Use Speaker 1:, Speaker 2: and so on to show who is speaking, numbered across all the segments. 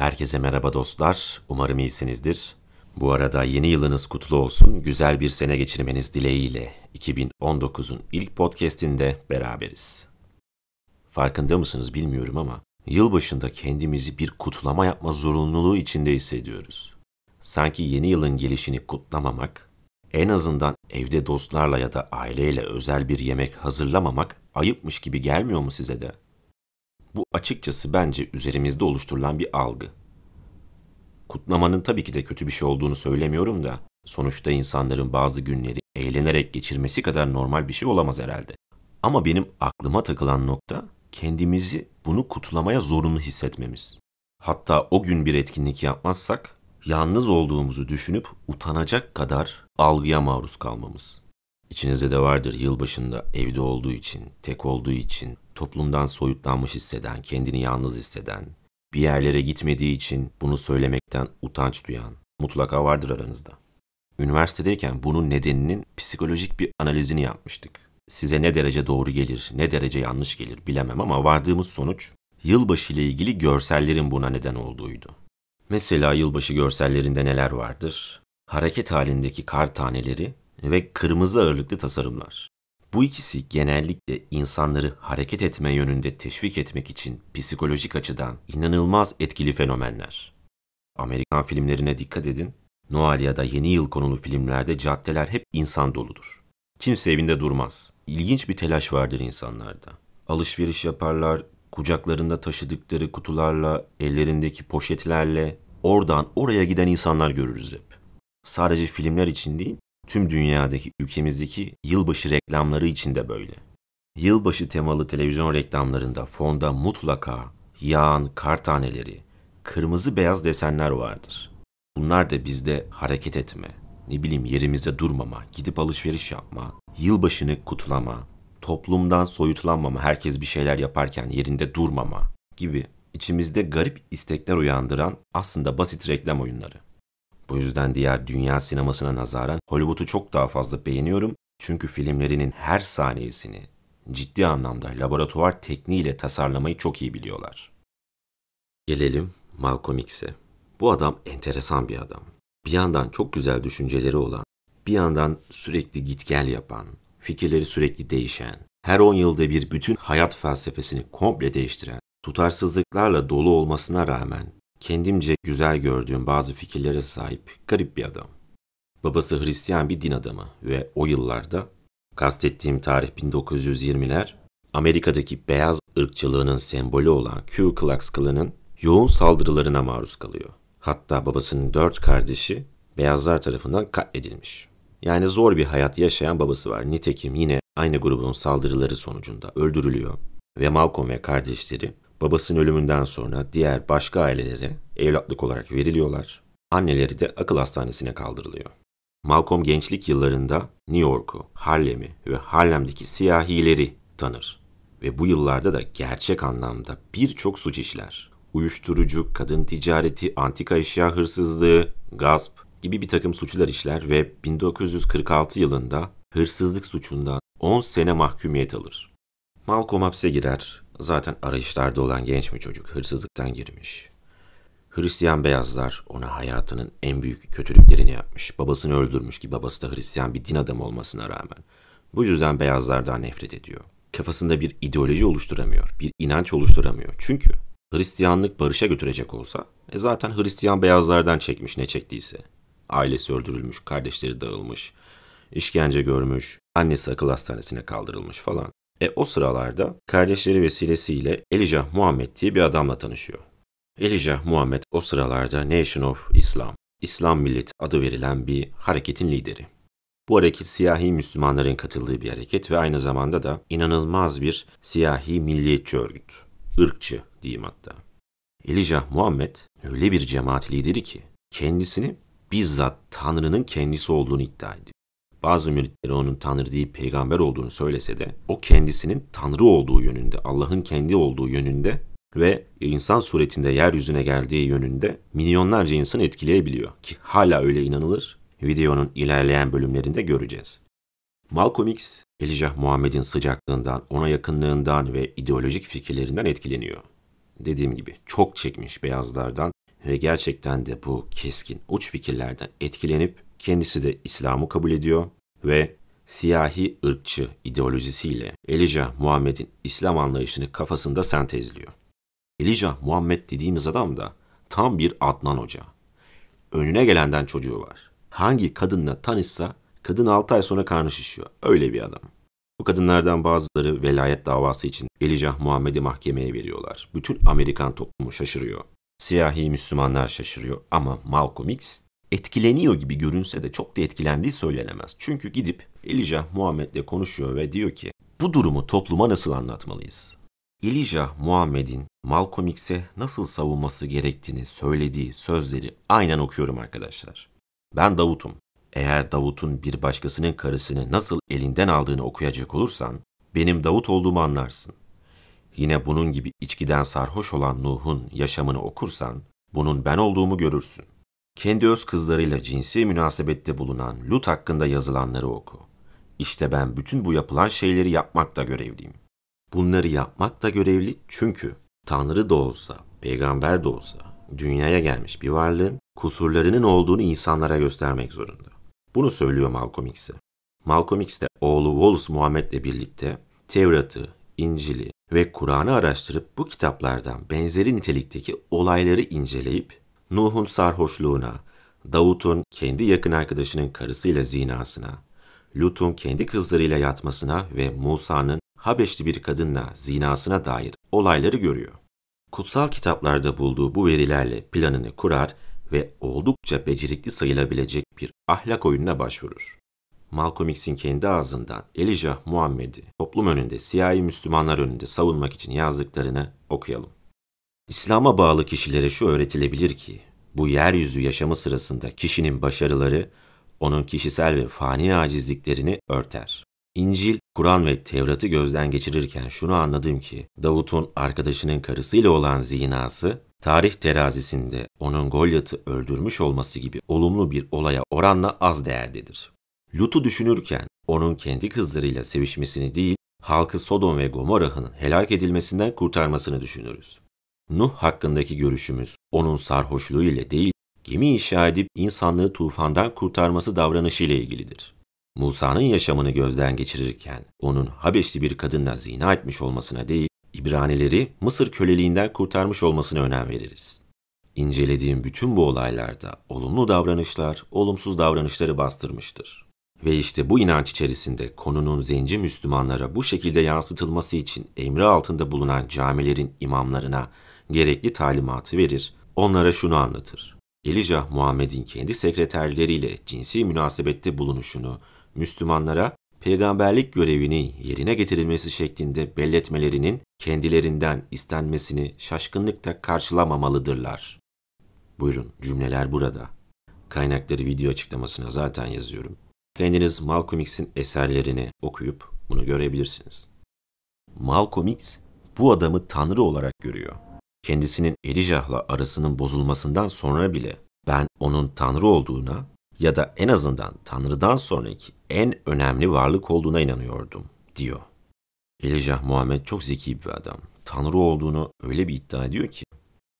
Speaker 1: Herkese merhaba dostlar. Umarım iyisinizdir. Bu arada yeni yılınız kutlu olsun. Güzel bir sene geçirmeniz dileğiyle 2019'un ilk podcast'inde beraberiz. Farkında mısınız bilmiyorum ama yıl başında kendimizi bir kutlama yapma zorunluluğu içinde hissediyoruz. Sanki yeni yılın gelişini kutlamamak, en azından evde dostlarla ya da aileyle özel bir yemek hazırlamamak ayıpmış gibi gelmiyor mu size de? Bu açıkçası bence üzerimizde oluşturulan bir algı. Kutlamanın tabii ki de kötü bir şey olduğunu söylemiyorum da sonuçta insanların bazı günleri eğlenerek geçirmesi kadar normal bir şey olamaz herhalde. Ama benim aklıma takılan nokta kendimizi bunu kutlamaya zorunlu hissetmemiz. Hatta o gün bir etkinlik yapmazsak yalnız olduğumuzu düşünüp utanacak kadar algıya maruz kalmamız. İçinizde de vardır yılbaşında evde olduğu için, tek olduğu için, toplumdan soyutlanmış hisseden, kendini yalnız hisseden, bir yerlere gitmediği için bunu söylemekten utanç duyan mutlaka vardır aranızda. Üniversitedeyken bunun nedeninin psikolojik bir analizini yapmıştık. Size ne derece doğru gelir, ne derece yanlış gelir bilemem ama vardığımız sonuç yılbaşı ile ilgili görsellerin buna neden olduğuydu. Mesela yılbaşı görsellerinde neler vardır? Hareket halindeki kar taneleri ve kırmızı ağırlıklı tasarımlar. Bu ikisi genellikle insanları hareket etme yönünde teşvik etmek için psikolojik açıdan inanılmaz etkili fenomenler. Amerikan filmlerine dikkat edin. Noel ya da yeni yıl konulu filmlerde caddeler hep insan doludur. Kimse evinde durmaz. İlginç bir telaş vardır insanlarda. Alışveriş yaparlar, kucaklarında taşıdıkları kutularla, ellerindeki poşetlerle oradan oraya giden insanlar görürüz hep. Sadece filmler için değil, tüm dünyadaki ülkemizdeki yılbaşı reklamları için de böyle. Yılbaşı temalı televizyon reklamlarında fonda mutlaka yağan kar taneleri, kırmızı beyaz desenler vardır. Bunlar da bizde hareket etme, ne bileyim yerimizde durmama, gidip alışveriş yapma, yılbaşını kutulama, toplumdan soyutlanmama, herkes bir şeyler yaparken yerinde durmama gibi içimizde garip istekler uyandıran aslında basit reklam oyunları. Bu yüzden diğer dünya sinemasına nazaran Hollywood'u çok daha fazla beğeniyorum. Çünkü filmlerinin her saniyesini ciddi anlamda laboratuvar tekniğiyle tasarlamayı çok iyi biliyorlar. Gelelim Malcolm X'e. Bu adam enteresan bir adam. Bir yandan çok güzel düşünceleri olan, bir yandan sürekli git gel yapan, fikirleri sürekli değişen, her 10 yılda bir bütün hayat felsefesini komple değiştiren, tutarsızlıklarla dolu olmasına rağmen kendimce güzel gördüğüm bazı fikirlere sahip garip bir adam. Babası Hristiyan bir din adamı ve o yıllarda, kastettiğim tarih 1920'ler, Amerika'daki beyaz ırkçılığının sembolü olan Ku Klux Klan'ın yoğun saldırılarına maruz kalıyor. Hatta babasının dört kardeşi beyazlar tarafından katledilmiş. Yani zor bir hayat yaşayan babası var. Nitekim yine aynı grubun saldırıları sonucunda öldürülüyor ve Malcolm ve kardeşleri babasının ölümünden sonra diğer başka ailelere evlatlık olarak veriliyorlar. Anneleri de akıl hastanesine kaldırılıyor. Malcolm gençlik yıllarında New York'u, Harlem'i ve Harlem'deki siyahileri tanır. Ve bu yıllarda da gerçek anlamda birçok suç işler. Uyuşturucu, kadın ticareti, antika eşya hırsızlığı, gasp gibi bir takım suçlar işler ve 1946 yılında hırsızlık suçundan 10 sene mahkumiyet alır. Malcolm hapse girer Zaten arayışlarda olan genç bir çocuk hırsızlıktan girmiş. Hristiyan beyazlar ona hayatının en büyük kötülüklerini yapmış. Babasını öldürmüş ki babası da Hristiyan bir din adamı olmasına rağmen. Bu yüzden beyazlardan nefret ediyor. Kafasında bir ideoloji oluşturamıyor, bir inanç oluşturamıyor. Çünkü Hristiyanlık barışa götürecek olsa, e zaten Hristiyan beyazlardan çekmiş ne çektiyse. Ailesi öldürülmüş, kardeşleri dağılmış, işkence görmüş, annesi akıl hastanesine kaldırılmış falan. E o sıralarda kardeşleri vesilesiyle Elijah Muhammed diye bir adamla tanışıyor. Elijah Muhammed o sıralarda Nation of Islam, İslam Milleti adı verilen bir hareketin lideri. Bu hareket siyahi Müslümanların katıldığı bir hareket ve aynı zamanda da inanılmaz bir siyahi milliyetçi örgüt. Irkçı diyeyim hatta. Elijah Muhammed öyle bir cemaat lideri ki kendisini bizzat Tanrı'nın kendisi olduğunu iddia ediyor bazı müritleri onun Tanrı değil peygamber olduğunu söylese de o kendisinin Tanrı olduğu yönünde, Allah'ın kendi olduğu yönünde ve insan suretinde yeryüzüne geldiği yönünde milyonlarca insan etkileyebiliyor ki hala öyle inanılır. Videonun ilerleyen bölümlerinde göreceğiz. Malcolm X, Elijah Muhammed'in sıcaklığından, ona yakınlığından ve ideolojik fikirlerinden etkileniyor. Dediğim gibi çok çekmiş beyazlardan ve gerçekten de bu keskin uç fikirlerden etkilenip Kendisi de İslam'ı kabul ediyor ve siyahi ırkçı ideolojisiyle Elijah Muhammed'in İslam anlayışını kafasında sentezliyor. Elijah Muhammed dediğimiz adam da tam bir Adnan Hoca. Önüne gelenden çocuğu var. Hangi kadınla tanışsa kadın 6 ay sonra karnışışıyor. Öyle bir adam. Bu kadınlardan bazıları velayet davası için Elijah Muhammed'i mahkemeye veriyorlar. Bütün Amerikan toplumu şaşırıyor. Siyahi Müslümanlar şaşırıyor ama Malcolm X etkileniyor gibi görünse de çok da etkilendiği söylenemez. Çünkü gidip Elijah Muhammed'le konuşuyor ve diyor ki bu durumu topluma nasıl anlatmalıyız? Elijah Muhammed'in Malcolm X'e nasıl savunması gerektiğini söylediği sözleri aynen okuyorum arkadaşlar. Ben Davut'um. Eğer Davut'un bir başkasının karısını nasıl elinden aldığını okuyacak olursan benim Davut olduğumu anlarsın. Yine bunun gibi içkiden sarhoş olan Nuh'un yaşamını okursan bunun ben olduğumu görürsün. Kendi öz kızlarıyla cinsi münasebette bulunan Lut hakkında yazılanları oku. İşte ben bütün bu yapılan şeyleri yapmakta görevliyim. Bunları yapmakta görevli çünkü Tanrı da olsa, peygamber de olsa dünyaya gelmiş bir varlığın kusurlarının olduğunu insanlara göstermek zorunda. Bunu söylüyor Malcolm X'e. Malcolm X de oğlu Wallace Muhammed'le birlikte Tevrat'ı, İncil'i ve Kur'an'ı araştırıp bu kitaplardan benzeri nitelikteki olayları inceleyip Nuh'un sarhoşluğuna, Davut'un kendi yakın arkadaşının karısıyla zinasına, Lut'un kendi kızlarıyla yatmasına ve Musa'nın Habeşli bir kadınla zinasına dair olayları görüyor. Kutsal kitaplarda bulduğu bu verilerle planını kurar ve oldukça becerikli sayılabilecek bir ahlak oyununa başvurur. Malcolm X'in kendi ağzından Elijah Muhammed'i toplum önünde siyahi Müslümanlar önünde savunmak için yazdıklarını okuyalım. İslam'a bağlı kişilere şu öğretilebilir ki, bu yeryüzü yaşamı sırasında kişinin başarıları, onun kişisel ve fani acizliklerini örter. İncil, Kur'an ve Tevrat'ı gözden geçirirken şunu anladım ki, Davut'un arkadaşının karısıyla olan zinası, tarih terazisinde onun Golyat'ı öldürmüş olması gibi olumlu bir olaya oranla az değerdedir. Lut'u düşünürken onun kendi kızlarıyla sevişmesini değil, halkı Sodom ve Gomorra'nın helak edilmesinden kurtarmasını düşünürüz. Nuh hakkındaki görüşümüz onun sarhoşluğu ile değil, gemi inşa edip insanlığı tufandan kurtarması davranışı ile ilgilidir. Musa'nın yaşamını gözden geçirirken onun Habeşli bir kadınla zina etmiş olmasına değil, İbranileri Mısır köleliğinden kurtarmış olmasına önem veririz. İncelediğim bütün bu olaylarda olumlu davranışlar, olumsuz davranışları bastırmıştır. Ve işte bu inanç içerisinde konunun zenci Müslümanlara bu şekilde yansıtılması için emri altında bulunan camilerin imamlarına gerekli talimatı verir, onlara şunu anlatır. Elijah Muhammed'in kendi sekreterleriyle cinsi münasebette bulunuşunu, Müslümanlara peygamberlik görevini yerine getirilmesi şeklinde belletmelerinin kendilerinden istenmesini şaşkınlıkla karşılamamalıdırlar. Buyurun cümleler burada. Kaynakları video açıklamasına zaten yazıyorum. Kendiniz Malcolm X'in eserlerini okuyup bunu görebilirsiniz. Malcolm X bu adamı tanrı olarak görüyor kendisinin Elijah'la arasının bozulmasından sonra bile ben onun Tanrı olduğuna ya da en azından Tanrı'dan sonraki en önemli varlık olduğuna inanıyordum, diyor. Elijah Muhammed çok zeki bir adam. Tanrı olduğunu öyle bir iddia ediyor ki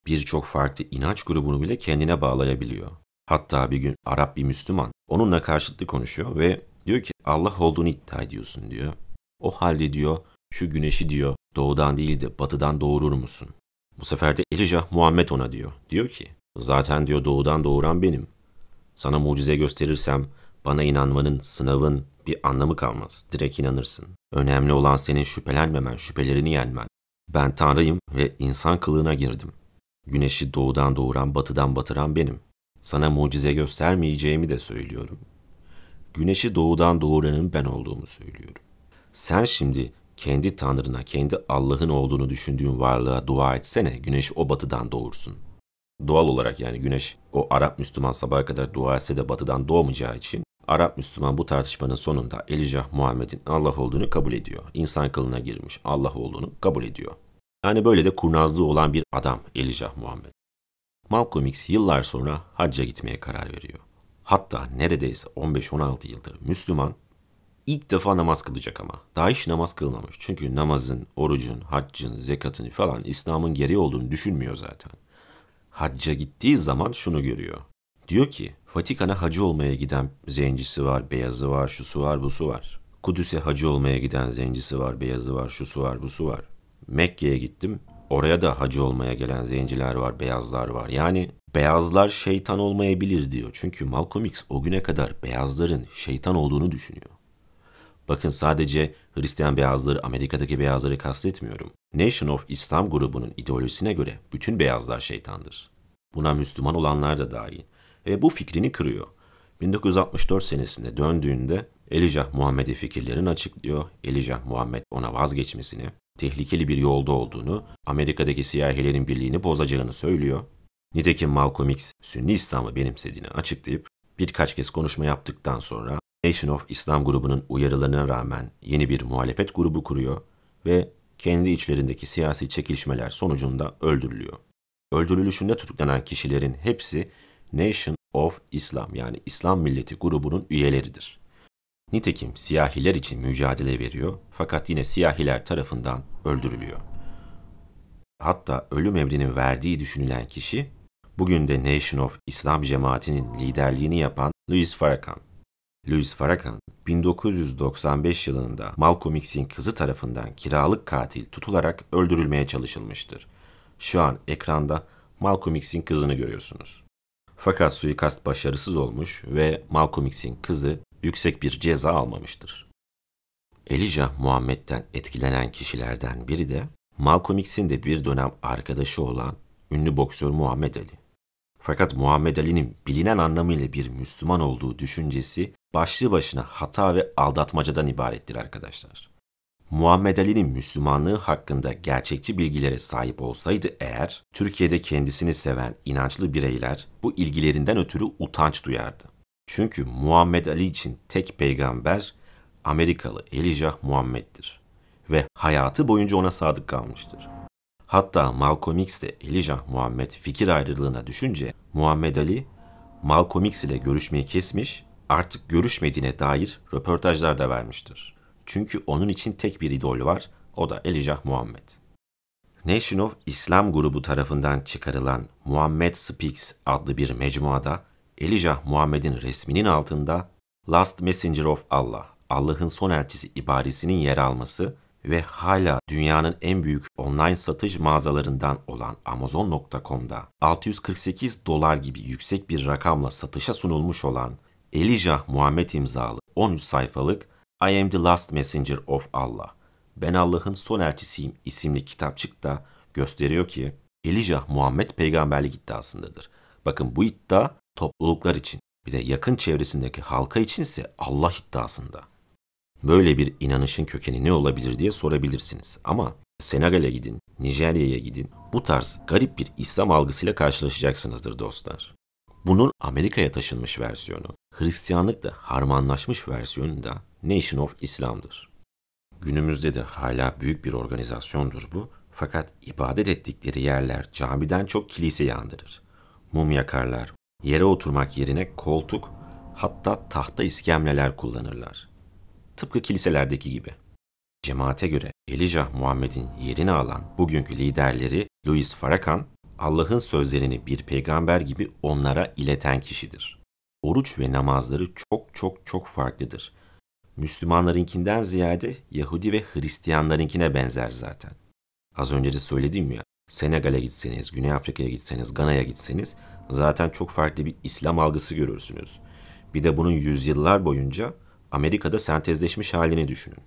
Speaker 1: birçok farklı inanç grubunu bile kendine bağlayabiliyor. Hatta bir gün Arap bir Müslüman onunla karşıtlı konuşuyor ve diyor ki Allah olduğunu iddia ediyorsun diyor. O halde diyor şu güneşi diyor doğudan değil de batıdan doğurur musun? Bu sefer de Elijah Muhammed ona diyor. Diyor ki zaten diyor doğudan doğuran benim. Sana mucize gösterirsem bana inanmanın, sınavın bir anlamı kalmaz. Direkt inanırsın. Önemli olan senin şüphelenmemen, şüphelerini yenmen. Ben Tanrıyım ve insan kılığına girdim. Güneşi doğudan doğuran, batıdan batıran benim. Sana mucize göstermeyeceğimi de söylüyorum. Güneşi doğudan doğuranın ben olduğumu söylüyorum. Sen şimdi kendi tanrına, kendi Allah'ın olduğunu düşündüğün varlığa dua etsene, güneş o batıdan doğursun. Doğal olarak yani güneş o Arap Müslüman sabaha kadar dua etse de batıdan doğmayacağı için Arap Müslüman bu tartışmanın sonunda Elijah Muhammed'in Allah olduğunu kabul ediyor. İnsan kılına girmiş Allah olduğunu kabul ediyor. Yani böyle de kurnazlığı olan bir adam Elijah Muhammed. Malcolm X yıllar sonra hacca gitmeye karar veriyor. Hatta neredeyse 15-16 yıldır Müslüman İlk defa namaz kılacak ama. Daha hiç namaz kılmamış. Çünkü namazın, orucun, haccın, zekatını falan İslam'ın gereği olduğunu düşünmüyor zaten. Hacca gittiği zaman şunu görüyor. Diyor ki Vatikan'a hacı olmaya giden zencisi var, beyazı var, şusu var, busu var. Kudüs'e hacı olmaya giden zencisi var, beyazı var, şusu var, busu var. Mekke'ye gittim. Oraya da hacı olmaya gelen zenciler var, beyazlar var. Yani beyazlar şeytan olmayabilir diyor. Çünkü Malcolm X o güne kadar beyazların şeytan olduğunu düşünüyor. Bakın sadece Hristiyan beyazları, Amerika'daki beyazları kastetmiyorum. Nation of İslam grubunun ideolojisine göre bütün beyazlar şeytandır. Buna Müslüman olanlar da dahil. Ve bu fikrini kırıyor. 1964 senesinde döndüğünde Elijah Muhammed'e fikirlerini açıklıyor. Elijah Muhammed ona vazgeçmesini, tehlikeli bir yolda olduğunu, Amerika'daki siyahilerin birliğini bozacağını söylüyor. Nitekim Malcolm X, Sünni İslam'ı benimsediğini açıklayıp birkaç kez konuşma yaptıktan sonra Nation of İslam grubunun uyarılarına rağmen yeni bir muhalefet grubu kuruyor ve kendi içlerindeki siyasi çekişmeler sonucunda öldürülüyor. Öldürülüşünde tutuklanan kişilerin hepsi Nation of İslam yani İslam Milleti grubunun üyeleridir. Nitekim siyahiler için mücadele veriyor fakat yine siyahiler tarafından öldürülüyor. Hatta ölüm emrinin verdiği düşünülen kişi bugün de Nation of İslam cemaatinin liderliğini yapan Louis Farrakhan. Louis Farrakhan 1995 yılında Malcolm X'in kızı tarafından kiralık katil tutularak öldürülmeye çalışılmıştır. Şu an ekranda Malcolm X'in kızını görüyorsunuz. Fakat suikast başarısız olmuş ve Malcolm X'in kızı yüksek bir ceza almamıştır. Elijah Muhammed'den etkilenen kişilerden biri de Malcolm X'in de bir dönem arkadaşı olan ünlü boksör Muhammed Ali. Fakat Muhammed Ali'nin bilinen anlamıyla bir Müslüman olduğu düşüncesi başlı başına hata ve aldatmacadan ibarettir arkadaşlar. Muhammed Ali'nin Müslümanlığı hakkında gerçekçi bilgilere sahip olsaydı eğer, Türkiye'de kendisini seven inançlı bireyler bu ilgilerinden ötürü utanç duyardı. Çünkü Muhammed Ali için tek peygamber Amerikalı Elijah Muhammed'dir ve hayatı boyunca ona sadık kalmıştır. Hatta Malcolm X de Elijah Muhammed fikir ayrılığına düşünce Muhammed Ali Malcolm X ile görüşmeyi kesmiş artık görüşmediğine dair röportajlar da vermiştir. Çünkü onun için tek bir idol var, o da Elijah Muhammed. Nation of İslam grubu tarafından çıkarılan Muhammed Speaks adlı bir mecmuada Elijah Muhammed'in resminin altında Last Messenger of Allah, Allah'ın son elçisi ibaresinin yer alması ve hala dünyanın en büyük online satış mağazalarından olan Amazon.com'da 648 dolar gibi yüksek bir rakamla satışa sunulmuş olan Elijah Muhammed imzalı 13 sayfalık I am the last messenger of Allah. Ben Allah'ın son elçisiyim isimli kitapçık da gösteriyor ki Elijah Muhammed peygamberlik iddiasındadır. Bakın bu iddia topluluklar için bir de yakın çevresindeki halka içinse Allah iddiasında. Böyle bir inanışın kökeni ne olabilir diye sorabilirsiniz. Ama Senegal'e gidin, Nijerya'ya gidin bu tarz garip bir İslam algısıyla karşılaşacaksınızdır dostlar. Bunun Amerika'ya taşınmış versiyonu Hristiyanlık da harmanlaşmış versiyonu da Nation of Islam'dır. Günümüzde de hala büyük bir organizasyondur bu fakat ibadet ettikleri yerler camiden çok kiliseyi andırır. Mum yakarlar, yere oturmak yerine koltuk hatta tahta iskemleler kullanırlar. Tıpkı kiliselerdeki gibi. Cemaate göre Elijah Muhammed'in yerini alan bugünkü liderleri Louis Farrakhan, Allah'ın sözlerini bir peygamber gibi onlara ileten kişidir oruç ve namazları çok çok çok farklıdır. Müslümanlarınkinden ziyade Yahudi ve Hristiyanlarınkine benzer zaten. Az önce de söyledim ya, Senegal'e gitseniz, Güney Afrika'ya gitseniz, Gana'ya gitseniz zaten çok farklı bir İslam algısı görürsünüz. Bir de bunun yüzyıllar boyunca Amerika'da sentezleşmiş halini düşünün.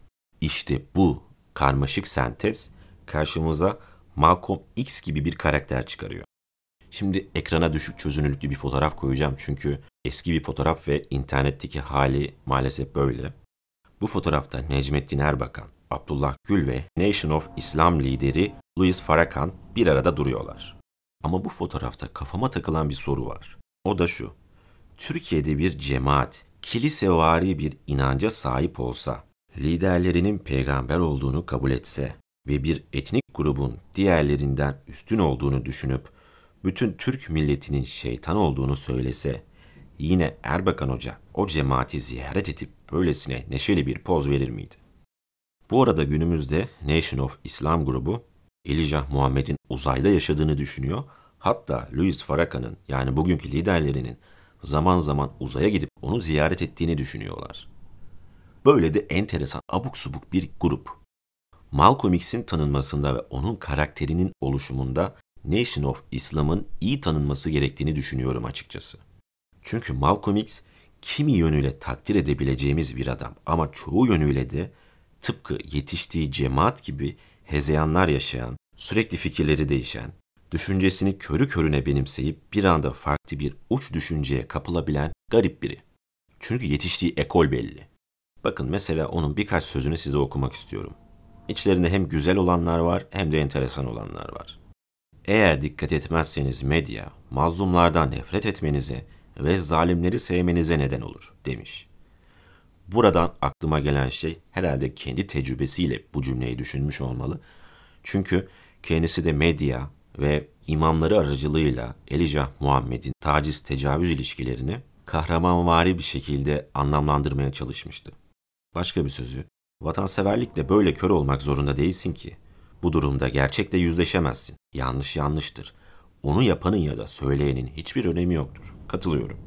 Speaker 1: İşte bu karmaşık sentez karşımıza Malcolm X gibi bir karakter çıkarıyor. Şimdi ekrana düşük çözünürlüklü bir fotoğraf koyacağım çünkü Eski bir fotoğraf ve internetteki hali maalesef böyle. Bu fotoğrafta Necmettin Erbakan, Abdullah Gül ve Nation of Islam lideri Louis Farrakhan bir arada duruyorlar. Ama bu fotoğrafta kafama takılan bir soru var. O da şu. Türkiye'de bir cemaat, kilisevari bir inanca sahip olsa, liderlerinin peygamber olduğunu kabul etse ve bir etnik grubun diğerlerinden üstün olduğunu düşünüp bütün Türk milletinin şeytan olduğunu söylese yine Erbakan Hoca o cemaati ziyaret edip böylesine neşeli bir poz verir miydi? Bu arada günümüzde Nation of Islam grubu Elijah Muhammed'in uzayda yaşadığını düşünüyor. Hatta Louis Farrakhan'ın yani bugünkü liderlerinin zaman zaman uzaya gidip onu ziyaret ettiğini düşünüyorlar. Böyle de enteresan abuk subuk bir grup. Malcolm X'in tanınmasında ve onun karakterinin oluşumunda Nation of Islam'ın iyi tanınması gerektiğini düşünüyorum açıkçası. Çünkü Malcolm X kimi yönüyle takdir edebileceğimiz bir adam ama çoğu yönüyle de tıpkı yetiştiği cemaat gibi hezeyanlar yaşayan, sürekli fikirleri değişen, düşüncesini körü körüne benimseyip bir anda farklı bir uç düşünceye kapılabilen garip biri. Çünkü yetiştiği ekol belli. Bakın mesela onun birkaç sözünü size okumak istiyorum. İçlerinde hem güzel olanlar var hem de enteresan olanlar var. Eğer dikkat etmezseniz medya, mazlumlardan nefret etmenize ve zalimleri sevmenize neden olur demiş. Buradan aklıma gelen şey herhalde kendi tecrübesiyle bu cümleyi düşünmüş olmalı. Çünkü kendisi de medya ve imamları aracılığıyla Elijah Muhammed'in taciz tecavüz ilişkilerini kahramanvari bir şekilde anlamlandırmaya çalışmıştı. Başka bir sözü, vatanseverlikle böyle kör olmak zorunda değilsin ki. Bu durumda gerçekle yüzleşemezsin. Yanlış yanlıştır onu yapanın ya da söyleyenin hiçbir önemi yoktur. Katılıyorum.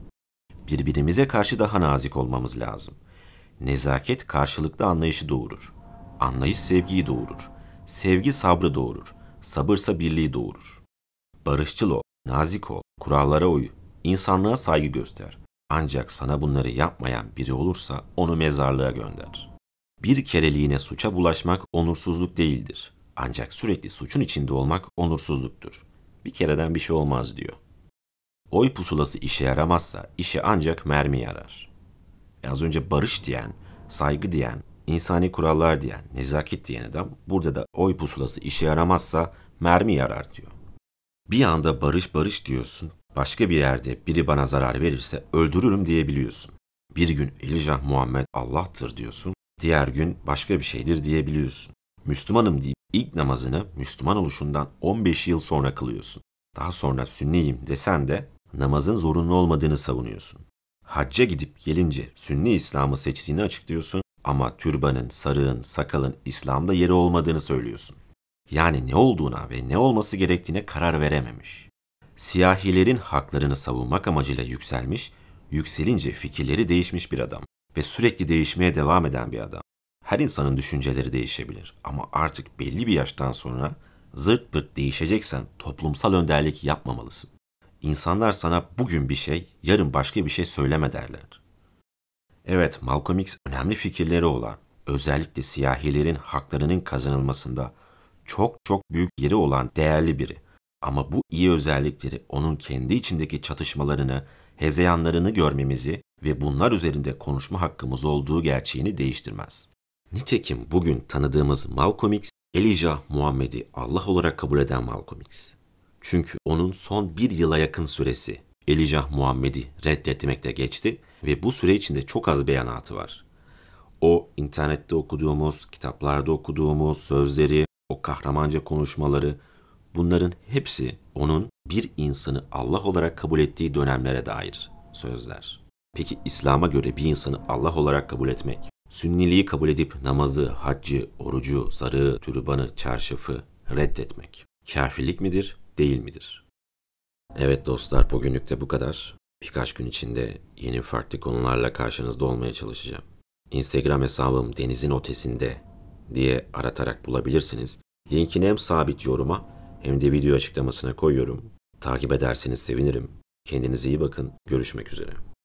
Speaker 1: Birbirimize karşı daha nazik olmamız lazım. Nezaket karşılıklı anlayışı doğurur. Anlayış sevgiyi doğurur. Sevgi sabrı doğurur. Sabırsa birliği doğurur. Barışçıl ol, nazik ol, kurallara uyu, insanlığa saygı göster. Ancak sana bunları yapmayan biri olursa onu mezarlığa gönder. Bir kereliğine suça bulaşmak onursuzluk değildir. Ancak sürekli suçun içinde olmak onursuzluktur. Bir kereden bir şey olmaz diyor. Oy pusulası işe yaramazsa işe ancak mermi yarar. E az önce barış diyen, saygı diyen, insani kurallar diyen, nezaket diyen adam burada da oy pusulası işe yaramazsa mermi yarar diyor. Bir anda barış barış diyorsun, başka bir yerde biri bana zarar verirse öldürürüm diyebiliyorsun. Bir gün Elijah Muhammed Allah'tır diyorsun, diğer gün başka bir şeydir diyebiliyorsun. Müslümanım deyip İlk namazını Müslüman oluşundan 15 yıl sonra kılıyorsun. Daha sonra sünniyim desen de namazın zorunlu olmadığını savunuyorsun. Hacca gidip gelince sünni İslam'ı seçtiğini açıklıyorsun ama türbanın, sarığın, sakalın İslam'da yeri olmadığını söylüyorsun. Yani ne olduğuna ve ne olması gerektiğine karar verememiş. Siyahilerin haklarını savunmak amacıyla yükselmiş, yükselince fikirleri değişmiş bir adam ve sürekli değişmeye devam eden bir adam. Her insanın düşünceleri değişebilir ama artık belli bir yaştan sonra zırt pırt değişeceksen toplumsal önderlik yapmamalısın. İnsanlar sana bugün bir şey, yarın başka bir şey söyleme derler. Evet, Malcolm X önemli fikirleri olan, özellikle siyahilerin haklarının kazanılmasında çok çok büyük yeri olan değerli biri. Ama bu iyi özellikleri onun kendi içindeki çatışmalarını, hezeyanlarını görmemizi ve bunlar üzerinde konuşma hakkımız olduğu gerçeğini değiştirmez. Nitekim bugün tanıdığımız Malcolm X, Elijah Muhammed'i Allah olarak kabul eden Malcolm X. Çünkü onun son bir yıla yakın süresi Elijah Muhammed'i reddetmekte geçti ve bu süre içinde çok az beyanatı var. O internette okuduğumuz, kitaplarda okuduğumuz sözleri, o kahramanca konuşmaları, bunların hepsi onun bir insanı Allah olarak kabul ettiği dönemlere dair sözler. Peki İslam'a göre bir insanı Allah olarak kabul etmek Sünniliği kabul edip namazı, haccı, orucu, sarığı, türbanı, çarşafı reddetmek kafirlik midir, değil midir? Evet dostlar bugünlük de bu kadar. Birkaç gün içinde yeni farklı konularla karşınızda olmaya çalışacağım. Instagram hesabım denizin otesinde diye aratarak bulabilirsiniz. Linkini hem sabit yoruma hem de video açıklamasına koyuyorum. Takip ederseniz sevinirim. Kendinize iyi bakın. Görüşmek üzere.